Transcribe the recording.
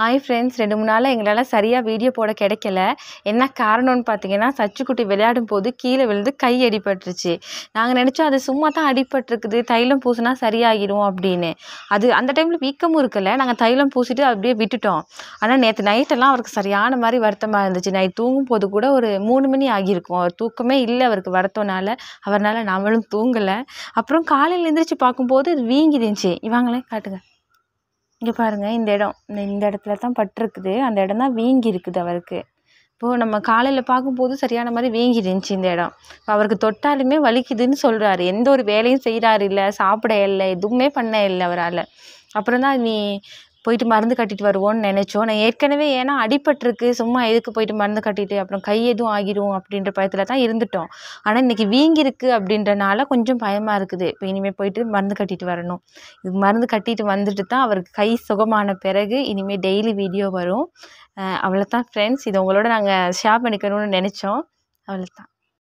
hi friends ரெண்டு மூணு நாளாக எங்களால் சரியாக வீடியோ போட கிடைக்கல என்ன காரணம்னு பார்த்தீங்கன்னா சச்சுக்குட்டி விளையாடும் போது கீழே விழுந்து கை அடிபட்டுருச்சு நாங்கள் நினச்சோம் அது சும்மா தான் அடிபட்டுருக்குது தைலம் பூசினா சரியாகிடும் அப்படின்னு அது அந்த டைமில் வீக்கமும் இருக்கல நாங்கள் தைலம் பூசிட்டு அப்படியே விட்டுட்டோம் ஆனால் நேற்று நைட்டெல்லாம் அவருக்கு சரியான மாதிரி வருத்தமாக இருந்துச்சு நைட் தூங்கும் போது கூட ஒரு மூணு மணி ஆகியிருக்கும் அவர் தூக்கமே இல்லை அவருக்கு வருத்தம்னால அவரால் நாமளும் தூங்கலை அப்புறம் காலையில் எழுந்திரிச்சு பார்க்கும்போது வீங்கி வீங்கிருந்துச்சு இவாங்களே காட்டுங்க இங்கே பாருங்கள் இந்த இடம் இந்த இடத்துல தான் பட்டிருக்குது அந்த இடம் தான் வீங்கி இருக்குது அவருக்கு இப்போது நம்ம காலையில் பார்க்கும்போது சரியான மாதிரி வீங்கி இருந்துச்சு இந்த இடம் இப்போ அவருக்கு தொட்டாலுமே வலிக்குதுன்னு சொல்கிறாரு எந்த ஒரு வேலையும் செய்கிறாரு இல்லை சாப்பிட இல்லை எதுவுமே பண்ண இல்லை அவரால் அப்புறம் தான் நீ போயிட்டு மருந்து கட்டிட்டு வருவோன்னு நினச்சோம் நான் ஏற்கனவே ஏன்னா அடிபட்டிருக்கு சும்மா எதுக்கு போயிட்டு மருந்து கட்டிட்டு அப்புறம் கை எதுவும் ஆகிடும் அப்படின்ற பயத்தில் தான் இருந்துட்டோம் ஆனால் இன்றைக்கி வீங்கியிருக்கு அப்படின்றனால கொஞ்சம் பயமாக இருக்குது இப்போ இனிமேல் போயிட்டு மருந்து கட்டிட்டு வரணும் இது மருந்து கட்டிட்டு வந்துட்டு தான் அவருக்கு கை சுகமான பிறகு இனிமேல் டெய்லி வீடியோ வரும் அவ்வளோ தான் ஃப்ரெண்ட்ஸ் இது உங்களோட நாங்கள் ஷேர் பண்ணிக்கணும்னு நினச்சோம் அவ்வளோ தான்